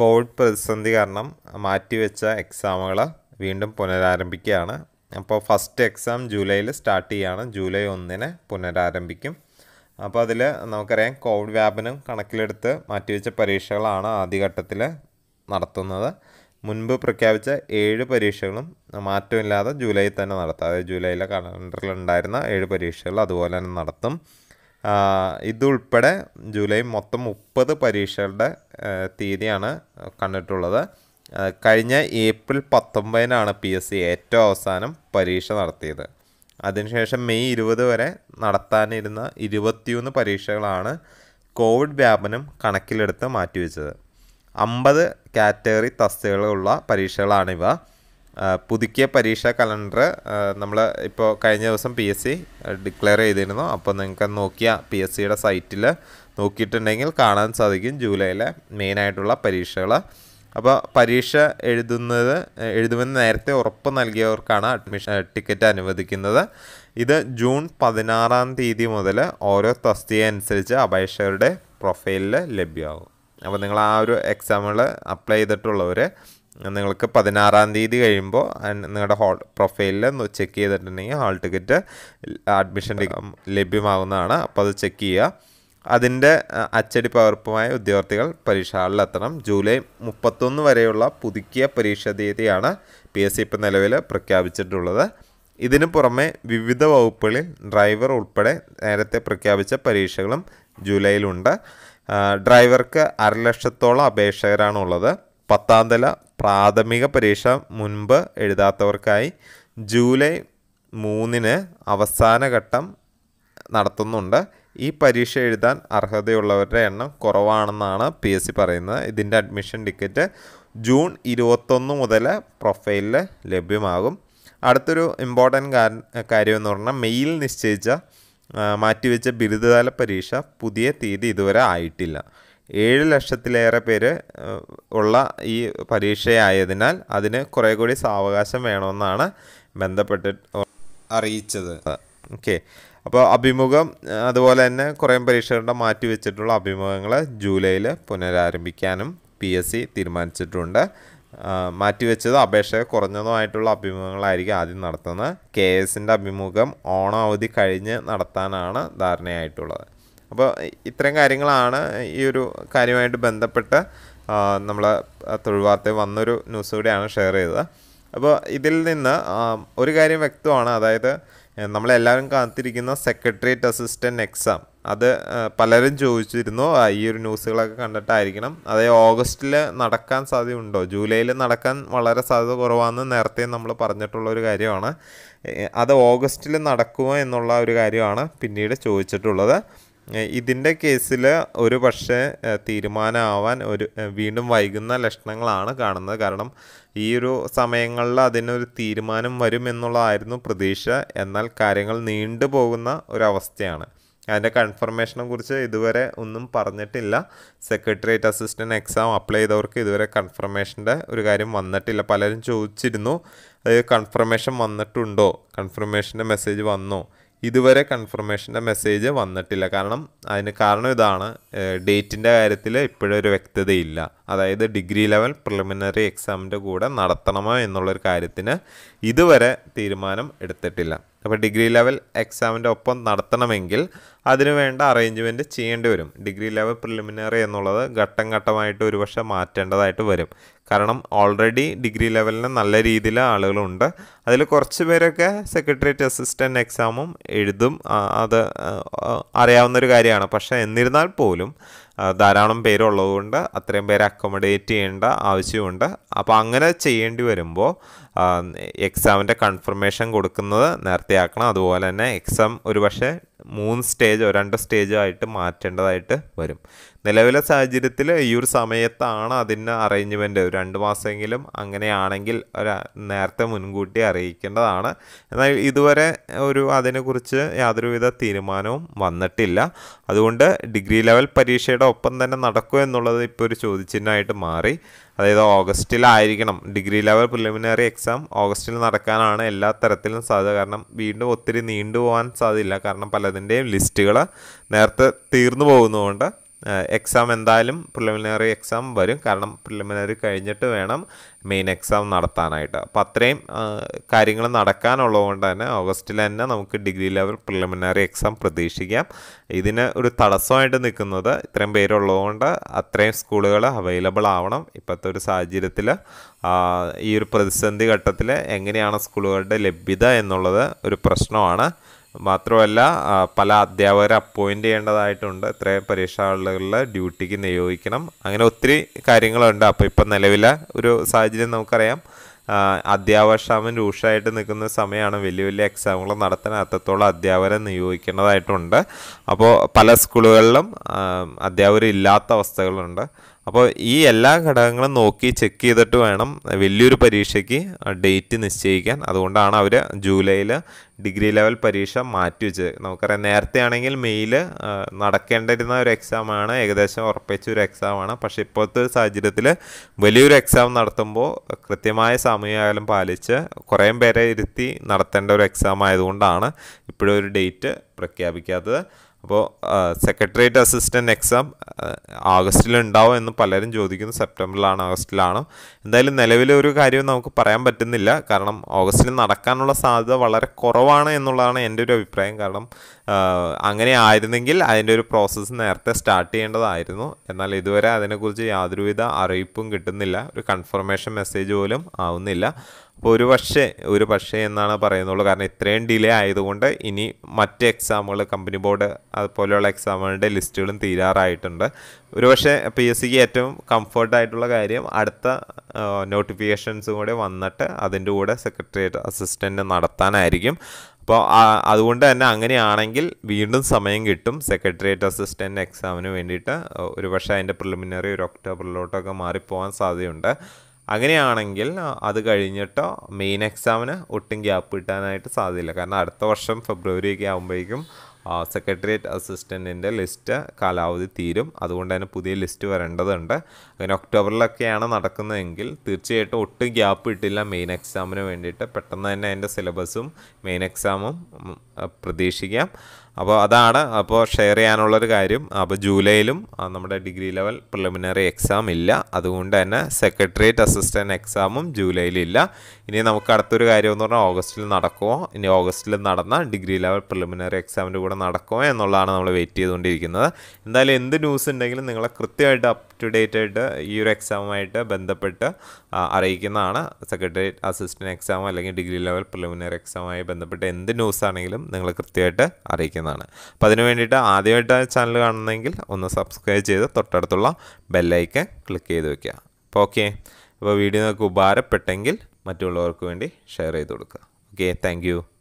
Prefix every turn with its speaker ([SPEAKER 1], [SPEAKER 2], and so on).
[SPEAKER 1] Covid പ്രതിസന്ധി കാരണം മാറ്റിവെച്ച എക്സാമുകൾ വീണ്ടും പുനരാരംഭിക്കുകയാണ് അപ്പോൾ ഫസ്റ്റ് എക്സാം ജൂലൈയിൽ സ്റ്റാർട്ട് ചെയ്യുകയാണ് ജൂലൈ ഒന്നിന് പുനരാരംഭിക്കും അപ്പോൾ അതിൽ നമുക്കറിയാം കോവിഡ് വ്യാപനം കണക്കിലെടുത്ത് മാറ്റിവെച്ച പരീക്ഷകളാണ് ആദ്യഘട്ടത്തിൽ നടത്തുന്നത് മുൻപ് പ്രഖ്യാപിച്ച ഏഴ് പരീക്ഷകളും മാറ്റമില്ലാതെ ജൂലൈയിൽ തന്നെ നടത്താം അതായത് ജൂലൈയിലെ കലണ്ടറിൽ ഉണ്ടായിരുന്ന ഏഴ് പരീക്ഷകൾ അതുപോലെ തന്നെ നടത്തും ഇതുൾപ്പെടെ ജൂലൈ മൊത്തം മുപ്പത് പരീക്ഷകളുടെ തീയതിയാണ് കണ്ടിട്ടുള്ളത് കഴിഞ്ഞ ഏപ്രിൽ പത്തൊമ്പതിനാണ് പി എസ് സി ഏറ്റവും അവസാനം പരീക്ഷ നടത്തിയത് അതിനുശേഷം മെയ് ഇരുപത് വരെ നടത്താനിരുന്ന ഇരുപത്തിയൊന്ന് പരീക്ഷകളാണ് കോവിഡ് വ്യാപനം കണക്കിലെടുത്ത് മാറ്റിവെച്ചത് അമ്പത് കാറ്റഗറി തസ്തികകളുള്ള പരീക്ഷകളാണിവ പുതുക്കിയ പരീക്ഷാ കലണ്ടർ നമ്മൾ ഇപ്പോൾ കഴിഞ്ഞ ദിവസം പി എസ് സി ഡിക്ലെയർ ചെയ്തിരുന്നു അപ്പോൾ നിങ്ങൾക്ക് നോക്കിയ പി എസ് സിയുടെ സൈറ്റിൽ നോക്കിയിട്ടുണ്ടെങ്കിൽ കാണാൻ സാധിക്കും ജൂലൈയിലെ മെയിനായിട്ടുള്ള പരീക്ഷകൾ അപ്പോൾ പരീക്ഷ എഴുതുന്നത് എഴുതുമെന്ന് നേരത്തെ ഉറപ്പ് നൽകിയവർക്കാണ് അഡ്മിഷൻ ടിക്കറ്റ് അനുവദിക്കുന്നത് ഇത് ജൂൺ പതിനാറാം തീയതി മുതൽ ഓരോ തസ്തിക അനുസരിച്ച് അപേക്ഷകരുടെ പ്രൊഫൈലിൽ ലഭ്യമാകും അപ്പോൾ നിങ്ങൾ ആ ഒരു എക്സാമിൽ അപ്ലൈ ചെയ്തിട്ടുള്ളവർ നിങ്ങൾക്ക് പതിനാറാം തീയതി കഴിയുമ്പോൾ നിങ്ങളുടെ ഹോൾ പ്രൊഫൈലിൽ ചെക്ക് ചെയ്തിട്ടുണ്ടെങ്കിൽ ഹാൾ ടിക്കറ്റ് അഡ്മിഷൻ ലഭ്യമാകുന്നതാണ് അപ്പോൾ അത് ചെക്ക് ചെയ്യുക അതിൻ്റെ അച്ചടി പകർപ്പുമായി ഉദ്യോഗാർത്ഥികൾ പരീക്ഷാ ഹാളിലെത്തണം ജൂലൈ മുപ്പത്തൊന്ന് വരെയുള്ള പുതുക്കിയ പരീക്ഷാ തീയതിയാണ് പി എസ് സി ഇപ്പം നിലവിൽ പ്രഖ്യാപിച്ചിട്ടുള്ളത് ഇതിനു പുറമെ വിവിധ വകുപ്പുകളിൽ ഡ്രൈവർ ഉൾപ്പെടെ നേരത്തെ പ്രഖ്യാപിച്ച പരീക്ഷകളും ജൂലൈയിലുണ്ട് ഡ്രൈവർക്ക് അരലക്ഷത്തോളം അപേക്ഷകരാണുള്ളത് പത്താം തല പ്രാഥമിക പരീക്ഷ മുൻപ് എഴുതാത്തവർക്കായി ജൂലൈ മൂന്നിന് അവസാന ഘട്ടം നടത്തുന്നുണ്ട് ഈ പരീക്ഷ എഴുതാൻ അർഹതയുള്ളവരുടെ എണ്ണം കുറവാണെന്നാണ് പി എസ് സി പറയുന്നത് ഇതിൻ്റെ അഡ്മിഷൻ ടിക്കറ്റ് ജൂൺ ഇരുപത്തൊന്ന് മുതൽ പ്രൊഫൈലിൽ ലഭ്യമാകും അടുത്തൊരു ഇമ്പോർട്ടൻറ്റ് കാര്യം എന്ന് പറഞ്ഞാൽ മെയിൽ നിശ്ചയിച്ച മാറ്റിവെച്ച ബിരുദതല പരീക്ഷ പുതിയ തീയതി ഇതുവരെ ആയിട്ടില്ല ഏഴ് ലക്ഷത്തിലേറെ പേര് ഉള്ള ഈ പരീക്ഷയായതിനാൽ അതിന് കുറേ കൂടി സാവകാശം വേണമെന്നാണ് ബന്ധപ്പെട്ട് അറിയിച്ചത് ഓക്കെ അപ്പോൾ അഭിമുഖം അതുപോലെ തന്നെ കുറേ പരീക്ഷകളുടെ വെച്ചിട്ടുള്ള അഭിമുഖങ്ങൾ ജൂലൈയിൽ പുനരാരംഭിക്കാനും പി എസ് സി തീരുമാനിച്ചിട്ടുണ്ട് മാറ്റിവെച്ചത് അപേക്ഷ കുറഞ്ഞതുമായിട്ടുള്ള അഭിമുഖങ്ങളായിരിക്കും ആദ്യം നടത്തുന്നത് കെ എസിൻ്റെ അഭിമുഖം ഓണം അവധി കഴിഞ്ഞ് നടത്താനാണ് ധാരണയായിട്ടുള്ളത് അപ്പോൾ ഇത്തരം കാര്യങ്ങളാണ് ഈ ഒരു കാര്യമായിട്ട് ബന്ധപ്പെട്ട് നമ്മൾ തൊഴിൽ വന്നൊരു ന്യൂസ് കൂടിയാണ് ഷെയർ ചെയ്തത് അപ്പോൾ ഇതിൽ നിന്ന് ഒരു കാര്യം വ്യക്തമാണ് അതായത് നമ്മളെല്ലാവരും കാത്തിരിക്കുന്ന സെക്രട്ടേറിയറ്റ് അസിസ്റ്റൻറ്റ് എക്സാം അത് പലരും ചോദിച്ചിരുന്നു ഈ ഒരു ന്യൂസുകളൊക്കെ കണ്ടിട്ടായിരിക്കണം അതായത് ഓഗസ്റ്റിൽ നടക്കാൻ സാധ്യതയുണ്ടോ ജൂലൈയിൽ നടക്കാൻ വളരെ സാധ്യത കുറവാണെന്ന് നേരത്തെ നമ്മൾ പറഞ്ഞിട്ടുള്ള ഒരു കാര്യമാണ് അത് ഓഗസ്റ്റിൽ നടക്കുമോ എന്നുള്ള ഒരു കാര്യമാണ് പിന്നീട് ചോദിച്ചിട്ടുള്ളത് ഇതിൻ്റെ കേസിൽ ഒരു പക്ഷേ തീരുമാനമാവാൻ ഒരു വീണ്ടും വൈകുന്ന ലക്ഷണങ്ങളാണ് കാണുന്നത് കാരണം ഈ ഒരു സമയങ്ങളിൽ അതിനൊരു തീരുമാനം വരുമെന്നുള്ളതായിരുന്നു പ്രതീക്ഷ എന്നാൽ കാര്യങ്ങൾ നീണ്ടു പോകുന്ന ഒരവസ്ഥയാണ് അതിൻ്റെ കൺഫർമേഷനെ കുറിച്ച് ഇതുവരെ ഒന്നും പറഞ്ഞിട്ടില്ല സെക്രട്ടേറിയറ്റ് അസിസ്റ്റൻ്റ് എക്സാം അപ്ലൈ ചെയ്തവർക്ക് ഇതുവരെ കൺഫർമേഷൻ്റെ ഒരു കാര്യം വന്നിട്ടില്ല പലരും ചോദിച്ചിരുന്നു കൺഫർമേഷൻ വന്നിട്ടുണ്ടോ കൺഫർമേഷൻ്റെ മെസ്സേജ് വന്നോ ഇതുവരെ കൺഫർമേഷൻ്റെ മെസ്സേജ് വന്നിട്ടില്ല കാരണം അതിന് കാരണം ഇതാണ് ഡേറ്റിൻ്റെ കാര്യത്തിൽ ഇപ്പോഴൊരു വ്യക്തതയില്ല അതായത് ഡിഗ്രി ലെവൽ പ്രിലിമിനറി എക്സാമിൻ്റെ കൂടെ നടത്തണമോ എന്നുള്ളൊരു കാര്യത്തിന് ഇതുവരെ തീരുമാനം എടുത്തിട്ടില്ല അപ്പോൾ ഡിഗ്രി ലെവൽ എക്സാമിൻ്റെ ഒപ്പം നടത്തണമെങ്കിൽ വേണ്ട അറേഞ്ച്മെൻറ്റ് ചെയ്യേണ്ടി വരും ഡിഗ്രി ലെവൽ പ്രിലിമിനറി എന്നുള്ളത് ഘട്ടം ഘട്ടമായിട്ട് ഒരുപക്ഷെ മാറ്റേണ്ടതായിട്ട് വരും കാരണം ഓൾറെഡി ഡിഗ്രി ലെവലിന് നല്ല രീതിയിൽ ആളുകളുണ്ട് അതിൽ കുറച്ച് പേരൊക്കെ സെക്രട്ടേറിയറ്റ് അസിസ്റ്റൻ്റ് എക്സാമും എഴുതും അത് അറിയാവുന്നൊരു കാര്യമാണ് പക്ഷേ എന്നിരുന്നാൽ പോലും ധാരാളം പേരുള്ളതുകൊണ്ട് അത്രയും പേരെ അക്കോമഡേറ്റ് ചെയ്യേണ്ട ആവശ്യമുണ്ട് അപ്പോൾ അങ്ങനെ ചെയ്യേണ്ടി വരുമ്പോൾ എക്സാമിൻ്റെ കൺഫർമേഷൻ കൊടുക്കുന്നത് നേരത്തെ ആക്കണം അതുപോലെ തന്നെ എക്സാം പക്ഷേ മൂന്ന് സ്റ്റേജോ രണ്ട് സ്റ്റേജോ ആയിട്ട് മാറ്റേണ്ടതായിട്ട് വരും നിലവിലെ സാഹചര്യത്തിൽ ഈ ഒരു സമയത്താണ് അതിന് അറേഞ്ച്മെൻറ്റ് രണ്ട് മാസമെങ്കിലും അങ്ങനെയാണെങ്കിൽ ഒരു നേരത്തെ മുൻകൂട്ടി അറിയിക്കേണ്ടതാണ് എന്നാൽ ഇതുവരെ ഒരു അതിനെക്കുറിച്ച് യാതൊരുവിധ തീരുമാനവും വന്നിട്ടില്ല അതുകൊണ്ട് ഡിഗ്രി ലെവൽ പരീക്ഷയുടെ ഒപ്പം തന്നെ നടക്കുമോ എന്നുള്ളത് ഇപ്പോൾ ഒരു ചോദ്യചിഹ്നമായിട്ട് മാറി അതായത് ഓഗസ്റ്റിലായിരിക്കണം ഡിഗ്രി ലെവൽ പ്രിലിമിനറി എക്സാം ഓഗസ്റ്റിൽ നടക്കാനാണ് എല്ലാ തരത്തിലും സാധ്യത കാരണം വീണ്ടും ഒത്തിരി നീണ്ടുപോകാൻ സാധ്യതയില്ല കാരണം പലതിൻ്റെയും ലിസ്റ്റുകൾ നേരത്തെ തീർന്നു പോകുന്നതുകൊണ്ട് എക്സാം എന്തായാലും പ്രിലിമിനറി എക്സാം വരും കാരണം പ്രിലിമിനറി കഴിഞ്ഞിട്ട് വേണം മെയിൻ എക്സാം നടത്താനായിട്ട് അപ്പോൾ അത്രയും കാര്യങ്ങൾ നടക്കാനുള്ളതുകൊണ്ട് തന്നെ ഓഗസ്റ്റിൽ തന്നെ നമുക്ക് ഡിഗ്രി ലെവൽ പ്രിലിമിനറി എക്സാം പ്രതീക്ഷിക്കാം ഇതിന് ഒരു തടസ്സമായിട്ട് നിൽക്കുന്നത് ഇത്രയും പേരുള്ളതുകൊണ്ട് അത്രയും സ്കൂളുകൾ അവൈലബിൾ ആവണം ഇപ്പോഴത്തെ ഒരു സാഹചര്യത്തിൽ ഈ ഒരു പ്രതിസന്ധി ഘട്ടത്തിൽ എങ്ങനെയാണ് സ്കൂളുകളുടെ ലഭ്യത എന്നുള്ളത് ഒരു പ്രശ്നമാണ് മാത്രമല്ല പല അധ്യാപകരെ അപ്പോയിൻ്റ് ചെയ്യേണ്ടതായിട്ടുണ്ട് ഇത്രയും പരീക്ഷകളിൽ ഡ്യൂട്ടിക്ക് നിയോഗിക്കണം അങ്ങനെ ഒത്തിരി കാര്യങ്ങളുണ്ട് അപ്പോൾ ഇപ്പം നിലവിലെ ഒരു സാഹചര്യം നമുക്കറിയാം അധ്യാപകക്ഷാമം രൂക്ഷമായിട്ട് നിൽക്കുന്ന സമയമാണ് വലിയ വലിയ എക്സാമുകൾ നടത്താൻ അത്രത്തോളം അധ്യാപകരെ നിയോഗിക്കേണ്ടതായിട്ടുണ്ട് അപ്പോൾ പല സ്കൂളുകളിലും അധ്യാപകരില്ലാത്ത അവസ്ഥകളുണ്ട് അപ്പോൾ ഈ എല്ലാ ഘടകങ്ങളും നോക്കി ചെക്ക് ചെയ്തിട്ട് വേണം വലിയൊരു പരീക്ഷയ്ക്ക് ഡേറ്റ് നിശ്ചയിക്കാൻ അതുകൊണ്ടാണ് അവർ ജൂലൈയിൽ ഡിഗ്രി ലെവൽ പരീക്ഷ മാറ്റി വെച്ചത് നമുക്കറിയാം നേരത്തെ ആണെങ്കിൽ മെയിൽ നടക്കേണ്ടിരുന്ന ഒരു എക്സാമാണ് ഏകദേശം ഉറപ്പിച്ച ഒരു എക്സാമാണ് പക്ഷേ ഇപ്പോഴത്തെ സാഹചര്യത്തിൽ വലിയൊരു എക്സാം നടത്തുമ്പോൾ കൃത്യമായ സമയമായാലും പാലിച്ച് കുറേ പേരെ ഇരുത്തി നടത്തേണ്ട ഒരു എക്സാം ആയതുകൊണ്ടാണ് ഇപ്പോഴൊരു ഡേറ്റ് പ്രഖ്യാപിക്കാത്തത് അപ്പോൾ സെക്രട്ടേറിയറ്റ് അസിസ്റ്റൻറ്റ് എക്സാം ആഗസ്റ്റിലുണ്ടാവും എന്ന് പലരും ചോദിക്കുന്നു സെപ്റ്റംബറിലാണ് ആഗസ്റ്റിലാണ് എന്തായാലും നിലവിലെ ഒരു കാര്യവും നമുക്ക് പറയാൻ പറ്റുന്നില്ല കാരണം ഓഗസ്റ്റിൽ നടക്കാനുള്ള സാധ്യത വളരെ കുറവാണ് എന്നുള്ളതാണ് എൻ്റെ ഒരു അഭിപ്രായം കാരണം അങ്ങനെ ആയിരുന്നെങ്കിൽ അതിൻ്റെ ഒരു പ്രോസസ്സ് നേരത്തെ സ്റ്റാർട്ട് ചെയ്യേണ്ടതായിരുന്നു എന്നാൽ ഇതുവരെ അതിനെക്കുറിച്ച് യാതൊരുവിധ അറിയിപ്പും കിട്ടുന്നില്ല ഒരു കൺഫർമേഷൻ മെസ്സേജ് പോലും ആവുന്നില്ല അപ്പോൾ ഒരു പക്ഷേ ഒരു പക്ഷേ എന്നാണ് പറയുന്നുള്ളൂ കാരണം ഇത്രയും ഡിലേ ആയതുകൊണ്ട് ഇനി മറ്റ് എക്സാമുകൾ കമ്പനി ബോർഡ് അതുപോലെയുള്ള എക്സാമുകളുടെ ലിസ്റ്റുകളും തീരാറായിട്ടുണ്ട് ഒരു പക്ഷേ പി എസ് സിക്ക് ഏറ്റവും കംഫർട്ടായിട്ടുള്ള കാര്യം അടുത്ത നോട്ടിഫിക്കേഷൻസും കൂടെ വന്നിട്ട് അതിൻ്റെ കൂടെ സെക്രട്ടേറിയറ്റ് അസിസ്റ്റൻറ്റ് നടത്താനായിരിക്കും അപ്പോൾ അതുകൊണ്ട് തന്നെ അങ്ങനെയാണെങ്കിൽ വീണ്ടും സമയം കിട്ടും സെക്രട്ടേറിയറ്റ് അസിസ്റ്റൻറ്റ് എക്സാമിന് വേണ്ടിയിട്ട് ഒരു പക്ഷേ അതിൻ്റെ പ്രിലിമിനറി ഒരു ഒക്ടോബറിലോട്ടൊക്കെ മാറിപ്പോകാൻ സാധ്യതയുണ്ട് അങ്ങനെയാണെങ്കിൽ അത് കഴിഞ്ഞിട്ടോ മെയിൻ എക്സാമിന് ഒട്ടും ഗ്യാപ്പ് കിട്ടാനായിട്ട് സാധ്യതയില്ല കാരണം അടുത്ത വർഷം ഫെബ്രുവരി ഒക്കെ ആകുമ്പോഴേക്കും സെക്രട്ടേറിയറ്റ് അസിസ്റ്റൻറ്റിൻ്റെ ലിസ്റ്റ് കാലാവധി തീരും അതുകൊണ്ട് തന്നെ പുതിയ ലിസ്റ്റ് വരേണ്ടതുണ്ട് അങ്ങനെ ഒക്ടോബറിലൊക്കെയാണ് നടക്കുന്നതെങ്കിൽ തീർച്ചയായിട്ടും ഒട്ടും ഗ്യാപ്പ് കിട്ടില്ല മെയിൻ എക്സാമിന് വേണ്ടിയിട്ട് പെട്ടെന്ന് തന്നെ അതിൻ്റെ സിലബസും മെയിൻ എക്സാമും പ്രതീക്ഷിക്കാം അപ്പോൾ അതാണ് അപ്പോൾ ഷെയർ ചെയ്യാനുള്ളൊരു കാര്യം അപ്പോൾ ജൂലൈയിലും നമ്മുടെ ഡിഗ്രി ലെവൽ പ്രിലിമിനറി എക്സാം ഇല്ല അതുകൊണ്ട് തന്നെ സെക്രട്ടേറിയറ്റ് അസിസ്റ്റൻറ്റ് എക്സാമും ജൂലൈയിലില്ല ഇനി നമുക്ക് അടുത്തൊരു കാര്യം എന്ന് പറഞ്ഞാൽ ഓഗസ്റ്റിൽ നടക്കുമോ ഇനി ഓഗസ്റ്റിൽ നടന്ന ഡിഗ്രി ലെവൽ പ്രിലിമിനറി എക്സാമിൻ്റെ കൂടെ നടക്കുമോ എന്നുള്ളതാണ് നമ്മൾ വെയിറ്റ് ചെയ്തുകൊണ്ടിരിക്കുന്നത് എന്തായാലും എന്ത് ന്യൂസ് ഉണ്ടെങ്കിലും നിങ്ങളെ കൃത്യമായിട്ട് ടു ഡേറ്റ് ആയിട്ട് ഈ ഒരു എക്സാമുമായിട്ട് ബന്ധപ്പെട്ട് അറിയിക്കുന്നതാണ് സെക്രട്ടേറിയറ്റ് അസിസ്റ്റൻറ്റ് എക്സാം അല്ലെങ്കിൽ ഡിഗ്രി ലെവൽ പ്രിലിമിനറി എക്സാമുമായി ബന്ധപ്പെട്ട് എന്ത് ന്യൂസ് ആണെങ്കിലും നിങ്ങൾ കൃത്യമായിട്ട് അറിയിക്കുന്നതാണ് അപ്പോൾ അതിന് വേണ്ടിയിട്ട് ആദ്യമായിട്ട് ചാനൽ കാണുന്നെങ്കിൽ ഒന്ന് സബ്സ്ക്രൈബ് ചെയ്ത് തൊട്ടടുത്തുള്ള ബെല്ലൈക്കൻ ക്ലിക്ക് ചെയ്ത് വയ്ക്കുക അപ്പോൾ ഓക്കെ അപ്പോൾ വീഡിയോ നിങ്ങൾക്ക് ഉപകാരപ്പെട്ടെങ്കിൽ മറ്റുള്ളവർക്ക് വേണ്ടി ഷെയർ ചെയ്ത് കൊടുക്കുക ഓക്കെ താങ്ക്